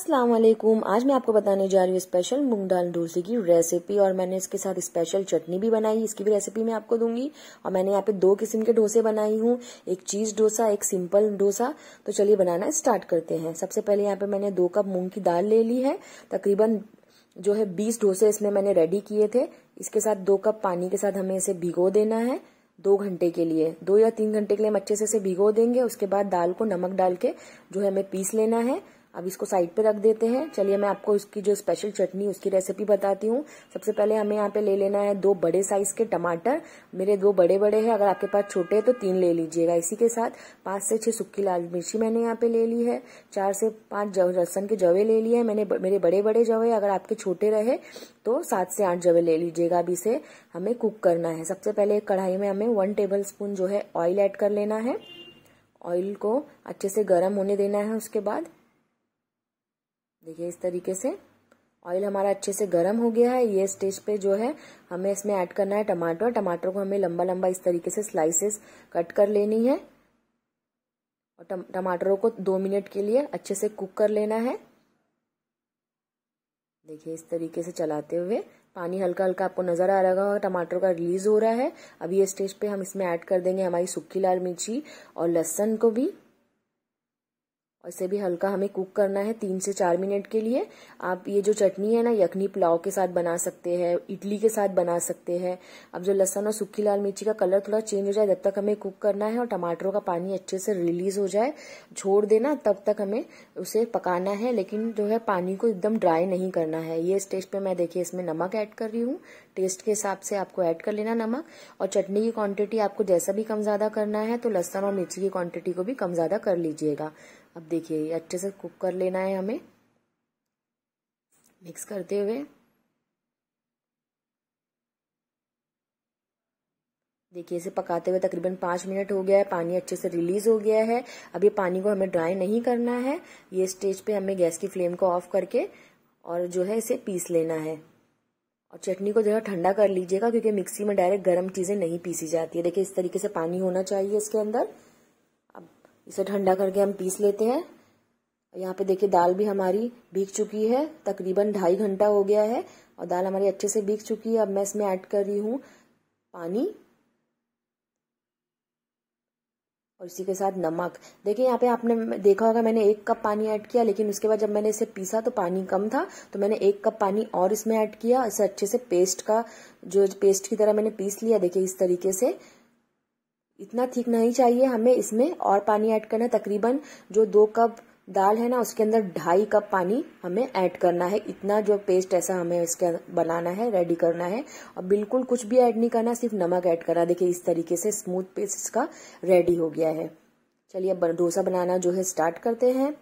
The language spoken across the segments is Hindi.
अस्सलाम वालेकुम आज मैं आपको बताने जा रही हूँ स्पेशल मूंग दाल डोसे की रेसिपी और मैंने इसके साथ स्पेशल चटनी भी बनाई इसकी भी रेसिपी मैं आपको दूंगी और मैंने यहाँ पे दो किस्म के डोसे बनाई हूँ एक चीज डोसा एक सिंपल डोसा तो चलिए बनाना स्टार्ट करते हैं सबसे पहले यहाँ पे मैंने दो कप मूंग की दाल ले ली है तकरीबन जो है बीस डोसे इसमें मैंने रेडी किए थे इसके साथ दो कप पानी के साथ हमें इसे भिगो देना है दो घंटे के लिए दो या तीन घंटे के लिए हम अच्छे से इसे भिगो देंगे उसके बाद दाल को नमक डाल के जो है हमें पीस लेना है अब इसको साइड पे रख देते हैं चलिए मैं आपको इसकी जो स्पेशल चटनी उसकी रेसिपी बताती हूँ सबसे पहले हमें यहाँ पे ले लेना है दो बड़े साइज के टमाटर मेरे दो बड़े बड़े हैं अगर आपके पास छोटे हैं तो तीन ले लीजिएगा इसी के साथ पाँच से छः सुखी लाल मिर्ची मैंने यहाँ पे ले ली है चार से पाँच लहसन के जवे ले लिए हैं मैंने मेरे बड़े बड़े जवे अगर आपके छोटे रहे तो सात से आठ जवे ले लीजिएगा अभी इसे हमें कुक करना है सबसे पहले कढ़ाई में हमें वन टेबल स्पून जो है ऑयल एड कर लेना है ऑयल को अच्छे से गर्म होने देना है उसके बाद देखिए इस तरीके से ऑयल हमारा अच्छे से गर्म हो गया है ये स्टेज पे जो है हमें इसमें ऐड करना है टमाटर टमाटर को हमें लंबा लंबा इस तरीके से स्लाइसेस कट कर लेनी है और टमाटरों को दो मिनट के लिए अच्छे से कुक कर लेना है देखिए इस तरीके से चलाते हुए पानी हल्का हल्का आपको नज़र आ रहा होगा टमाटर का रिलीज हो रहा है अब ये स्टेज पे हम इसमें ऐड कर देंगे हमारी सूखी लाल मिर्ची और लहसन को भी और इसे भी हल्का हमें कुक करना है तीन से चार मिनट के लिए आप ये जो चटनी है ना यखनी पुलाव के साथ बना सकते हैं इडली के साथ बना सकते हैं अब जो लहसन और सूखी लाल मिर्ची का कलर थोड़ा चेंज हो जाए तब तक हमें कुक करना है और टमाटरों का पानी अच्छे से रिलीज हो जाए छोड़ देना तब तक हमें उसे पकाना है लेकिन जो है पानी को एकदम ड्राई नहीं करना है ये स्टेज पर मैं देखिए इसमें नमक ऐड कर रही हूँ टेस्ट के हिसाब से आपको ऐड कर लेना नमक और चटनी की क्वांटिटी आपको जैसा भी कम ज़्यादा करना है तो लहसन और मिर्ची की क्वांटिटी को भी कम ज़्यादा कर लीजिएगा अब देखिए ये अच्छे से कुक कर लेना है हमें मिक्स करते हुए देखिए इसे पकाते हुए तकरीबन पांच मिनट हो गया है पानी अच्छे से रिलीज हो गया है अब ये पानी को हमें ड्राई नहीं करना है ये स्टेज पे हमें गैस की फ्लेम को ऑफ करके और जो है इसे पीस लेना है और चटनी को जरा ठंडा कर लीजिएगा क्योंकि मिक्सी में डायरेक्ट गर्म चीज़ें नहीं पीसी जाती है देखिए इस तरीके से पानी होना चाहिए इसके अंदर इसे ठंडा करके हम पीस लेते हैं यहाँ पे देखिए दाल भी हमारी भीग चुकी है तकरीबन ढाई घंटा हो गया है और दाल हमारी अच्छे से भीग चुकी है अब मैं इसमें ऐड कर रही हूँ पानी और इसी के साथ नमक देखिए यहाँ पे आपने देखा होगा मैंने एक कप पानी ऐड किया लेकिन उसके बाद जब मैंने इसे पीसा तो पानी कम था तो मैंने एक कप पानी और इसमें ऐड किया इसे अच्छे से पेस्ट का जो पेस्ट की तरह मैंने पीस लिया देखिए इस तरीके से इतना ठीक नहीं चाहिए हमें इसमें और पानी ऐड करना है तकरीबन जो दो कप दाल है ना उसके अंदर ढाई कप पानी हमें ऐड करना है इतना जो पेस्ट ऐसा हमें इसके बनाना है रेडी करना है और बिल्कुल कुछ भी ऐड नहीं करना सिर्फ नमक ऐड करना देखिए इस तरीके से स्मूथ पेस्ट इसका रेडी हो गया है चलिए अब डोसा बनाना जो है स्टार्ट करते हैं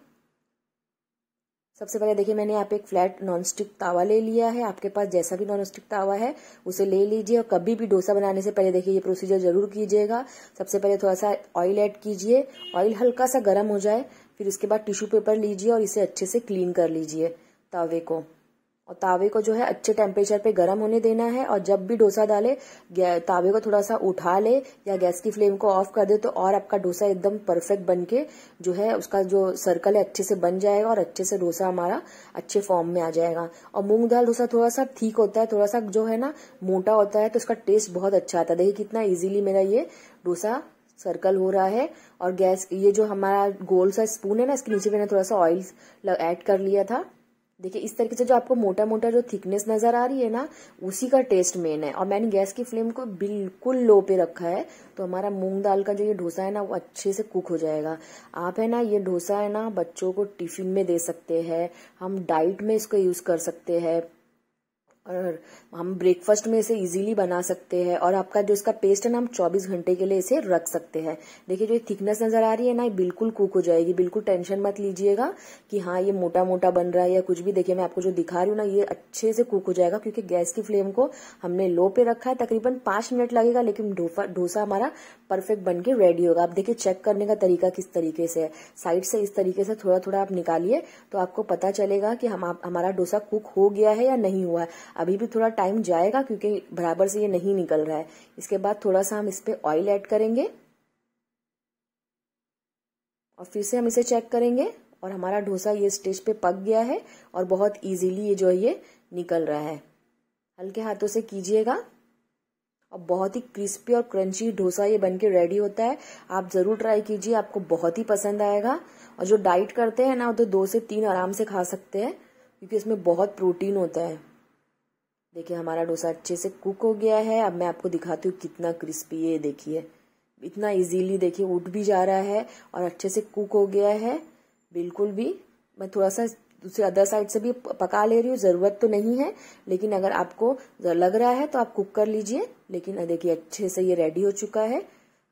सबसे पहले देखिए मैंने यहाँ पे एक फ्लैट नॉनस्टिक तावा ले लिया है आपके पास जैसा भी नॉनस्टिक तावा है उसे ले लीजिए और कभी भी डोसा बनाने से पहले देखिए ये प्रोसीजर जरूर कीजिएगा सबसे पहले थोड़ा सा ऑयल ऐड कीजिए ऑयल हल्का सा गर्म हो जाए फिर उसके बाद टिश्यू पेपर लीजिए और इसे अच्छे से क्लीन कर लीजिए तावे को और तावे को जो है अच्छे टेम्परेचर पे गर्म होने देना है और जब भी डोसा डाले तावे को थोड़ा सा उठा ले या गैस की फ्लेम को ऑफ कर दे तो और आपका डोसा एकदम परफेक्ट बन के जो है उसका जो सर्कल है अच्छे से बन जाएगा और अच्छे से डोसा हमारा अच्छे फॉर्म में आ जाएगा और मूंग दाल डोसा थोड़ा सा ठीक होता है थोड़ा सा जो है ना मोटा होता है तो उसका टेस्ट बहुत अच्छा आता है देखिए कितना ईजिली मेरा ये डोसा सर्कल हो रहा है और गैस ये जो हमारा गोल सा स्पून है ना इसके नीचे मैंने थोड़ा सा ऑयल ऐड कर लिया था देखिए इस तरीके से जो आपको मोटा मोटा जो थिकनेस नज़र आ रही है ना उसी का टेस्ट मेन है और मैंने गैस की फ्लेम को बिल्कुल लो पे रखा है तो हमारा मूंग दाल का जो ये डोसा है ना वो अच्छे से कुक हो जाएगा आप है ना ये डोसा है ना बच्चों को टिफिन में दे सकते हैं हम डाइट में इसको यूज़ कर सकते हैं और हम ब्रेकफास्ट में इसे इजीली बना सकते हैं और आपका जो इसका पेस्ट है ना हम 24 घंटे के लिए इसे रख सकते हैं देखिए जो थिकनेस नज़र आ रही है ना ये बिल्कुल कुक हो जाएगी बिल्कुल टेंशन मत लीजिएगा कि हाँ ये मोटा मोटा बन रहा है या कुछ भी देखिए मैं आपको जो दिखा रही हूँ ना ये अच्छे से कुक हो जाएगा क्योंकि गैस की फ्लेम को हमने लो पे रखा है तकरीबन पांच मिनट लगेगा लेकिन डोसा हमारा परफेक्ट बन के रेडी होगा आप देखिए चेक करने का तरीका किस तरीके से है साइड से इस तरीके से थोड़ा थोड़ा आप निकालिए तो आपको पता चलेगा कि हमारा डोसा कुक हो गया है या नहीं हुआ है अभी भी थोड़ा टाइम जाएगा क्योंकि बराबर से ये नहीं निकल रहा है इसके बाद थोड़ा सा हम इस पर ऑयल ऐड करेंगे और फिर से हम इसे चेक करेंगे और हमारा डोसा ये स्टेज पे पक गया है और बहुत इजीली ये जो है ये निकल रहा है हल्के हाथों से कीजिएगा और बहुत ही क्रिस्पी और क्रंची डोसा ये बनके रेडी होता है आप ज़रूर ट्राई कीजिए आपको बहुत ही पसंद आएगा और जो डाइट करते हैं ना वो तो दो से तीन आराम से खा सकते हैं क्योंकि इसमें बहुत प्रोटीन होता है देखिए हमारा डोसा अच्छे से कुक हो गया है अब मैं आपको दिखाती हूँ कितना क्रिस्पी ये देखिए इतना इजीली देखिए उठ भी जा रहा है और अच्छे से कुक हो गया है बिल्कुल भी मैं थोड़ा सा दूसरे अदर साइड से भी पका ले रही हूँ ज़रूरत तो नहीं है लेकिन अगर आपको लग रहा है तो आप कुक कर लीजिए लेकिन देखिए अच्छे से ये रेडी हो चुका है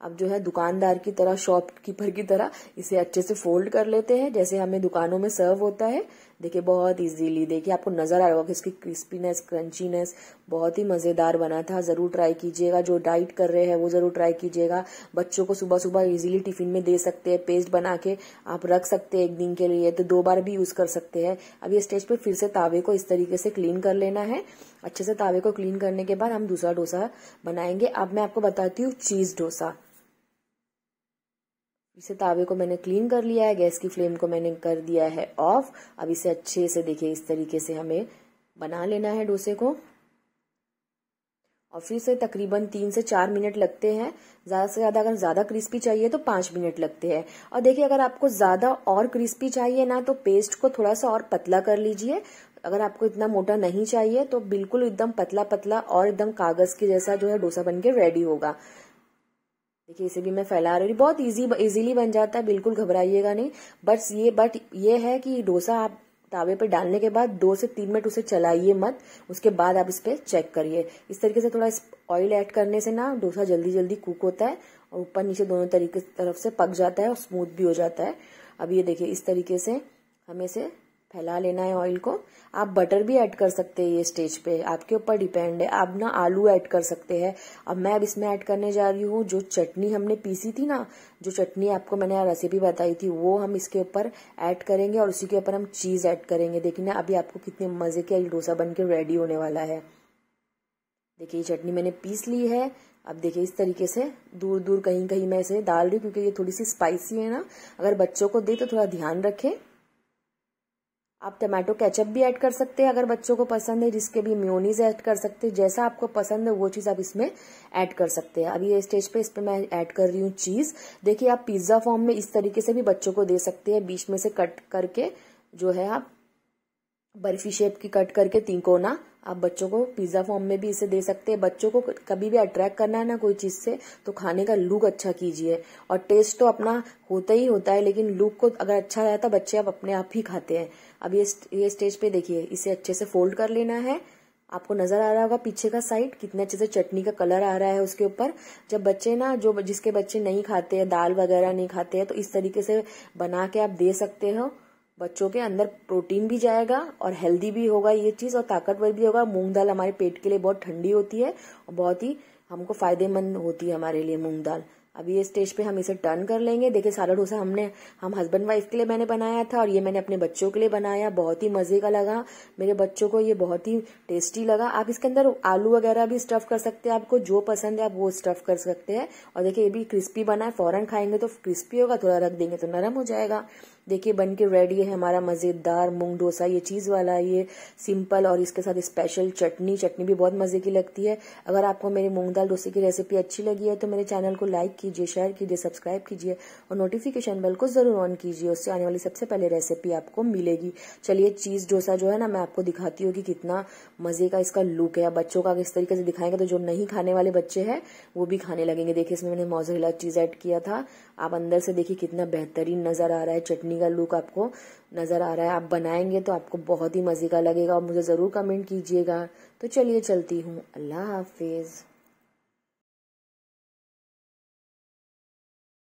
अब जो है दुकानदार की तरह शॉपकीपर की तरह इसे अच्छे से फोल्ड कर लेते हैं जैसे हमें दुकानों में सर्व होता है देखिए बहुत इजीली देखिए आपको नज़र आ रहा होगा इसकी क्रिस्पीनेस क्रंचीनेस बहुत ही मज़ेदार बना था ज़रूर ट्राई कीजिएगा जो डाइट कर रहे हैं वो ज़रूर ट्राई कीजिएगा बच्चों को सुबह सुबह इजीली टिफिन में दे सकते हैं पेस्ट बना के आप रख सकते हैं एक दिन के लिए तो दो बार भी यूज़ कर सकते हैं अब ये स्टेज पर फिर से तावे को इस तरीके से क्लीन कर लेना है अच्छे से तावे को क्लीन करने के बाद हम दूसरा डोसा बनाएंगे अब मैं आपको बताती हूँ चीज़ डोसा इसे तावे को मैंने क्लीन कर लिया है गैस की फ्लेम को मैंने कर दिया है ऑफ अब इसे अच्छे से देखिए इस तरीके से हमें बना लेना है डोसे को और फिर से तकरीबन तीन से चार मिनट लगते हैं ज़्यादा से ज़्यादा अगर ज़्यादा क्रिस्पी चाहिए तो पांच मिनट लगते हैं और देखिए अगर आपको ज़्यादा और क्रिस्पी चाहिए ना तो पेस्ट को थोड़ा सा और पतला कर लीजिए अगर आपको इतना मोटा नहीं चाहिए तो बिल्कुल एकदम पतला पतला और एकदम कागज़ के जैसा जो है डोसा बन रेडी होगा देखिए इसे भी मैं फैला रही हूँ बहुत इजी इजीली बन जाता है बिल्कुल घबराइएगा नहीं बट ये बट ये है कि डोसा आप तावे पर डालने के बाद दो से तीन मिनट उसे चलाइए मत उसके बाद आप इस पर चेक करिए इस तरीके से थोड़ा ऑयल ऐड करने से ना डोसा जल्दी जल्दी कुक होता है और ऊपर नीचे दोनों तरीके तरफ से पक जाता है और स्मूथ भी हो जाता है अब ये देखिए इस तरीके से हमें इसे फैला लेना है ऑयल को आप बटर भी ऐड कर सकते हैं ये स्टेज पे आपके ऊपर डिपेंड है आप ना आलू ऐड कर सकते हैं अब मैं अब इसमें ऐड करने जा रही हूँ जो चटनी हमने पीसी थी ना जो चटनी आपको मैंने रेसिपी बताई थी वो हम इसके ऊपर ऐड करेंगे और उसी के ऊपर हम चीज़ ऐड करेंगे देखिए ना अभी आपको कितने मज़े के डोसा बन के रेडी होने वाला है देखिये ये चटनी मैंने पीस ली है अब देखिए इस तरीके से दूर दूर कहीं कहीं मैं इसे डाल रही हूँ क्योंकि ये थोड़ी सी स्पाइसी है ना अगर बच्चों को दे तो थोड़ा ध्यान रखें आप टमाटो केचप भी ऐड कर सकते हैं अगर बच्चों को पसंद है जिसके भी म्योनीज ऐड कर सकते हैं जैसा आपको पसंद है वो चीज़ आप इसमें ऐड कर सकते हैं अभी ये स्टेज पे इस पर मैं ऐड कर रही हूँ चीज़ देखिए आप पिज्ज़ा फॉर्म में इस तरीके से भी बच्चों को दे सकते हैं बीच में से कट करके जो है आप बर्फी शेप की कट करके तिकोना आप बच्चों को पिज्ज़ा फॉर्म में भी इसे दे सकते हैं बच्चों को कभी भी अट्रैक्ट करना है ना कोई चीज़ से तो खाने का लुक अच्छा कीजिए और टेस्ट तो अपना होता ही होता है लेकिन लुक को अगर अच्छा रहा तो बच्चे आप अपने आप ही खाते हैं अब ये ये स्टेज पे देखिए इसे अच्छे से फोल्ड कर लेना है आपको नजर आ रहा होगा पीछे का साइड कितने अच्छे से चटनी का कलर आ रहा है उसके ऊपर जब बच्चे ना जो जिसके बच्चे नहीं खाते हैं दाल वगैरह नहीं खाते हैं तो इस तरीके से बना के आप दे सकते हो बच्चों के अंदर प्रोटीन भी जाएगा और हेल्दी भी होगा ये चीज़ और ताकतवर भी होगा मूंग दाल हमारे पेट के लिए बहुत ठंडी होती है और बहुत ही हमको फायदेमंद होती है हमारे लिए मूंग दाल अभी ये स्टेज पे हम इसे टर्न कर लेंगे देखिए सारा डोसा हमने हम हस्बैंड वाइफ के लिए मैंने बनाया था और ये मैंने अपने बच्चों के लिए बनाया बहुत ही मज़े का लगा मेरे बच्चों को ये बहुत ही टेस्टी लगा आप इसके अंदर आलू वगैरह भी स्टफ़ कर सकते हैं आपको जो पसंद है आप वो स्टफ़ कर सकते हैं और देखिये ये भी क्रिस्पी बना है फ़ौरन खाएंगे तो क्रिस्पी होगा थोड़ा रख देंगे तो नरम हो जाएगा देखिए बन के रेडी है हमारा मज़ेदार मूंग डोसा ये चीज़ वाला ये सिंपल और इसके साथ स्पेशल चटनी चटनी भी बहुत मज़े की लगती है अगर आपको मेरी मूंग दाल डोसे की रेसिपी अच्छी लगी है तो मेरे चैनल को लाइक कीजिए शेयर कीजिए सब्सक्राइब कीजिए और नोटिफिकेशन बेल को ज़रूर ऑन कीजिए उससे आने वाली सबसे पहले रेसिपी आपको मिलेगी चलिए चीज़ डोसा जो है ना मैं आपको दिखाती हूँ कि कितना मज़े का इसका लुक है बच्चों का इस तरीके से दिखाएंगे तो जो नहीं खाने वाले बच्चे है वो भी खाने लगेंगे देखिए इसमें मैंने मोजरेला चीज़ ऐड किया था आप अंदर से देखिए कितना बेहतरीन नज़र आ रहा है चटनी बिकनी का लुक आपको नज़र आ रहा है आप बनाएंगे तो आपको बहुत ही मज़े का लगेगा और मुझे ज़रूर कमेंट कीजिएगा तो चलिए चलती हूँ अल्लाह हाफिज़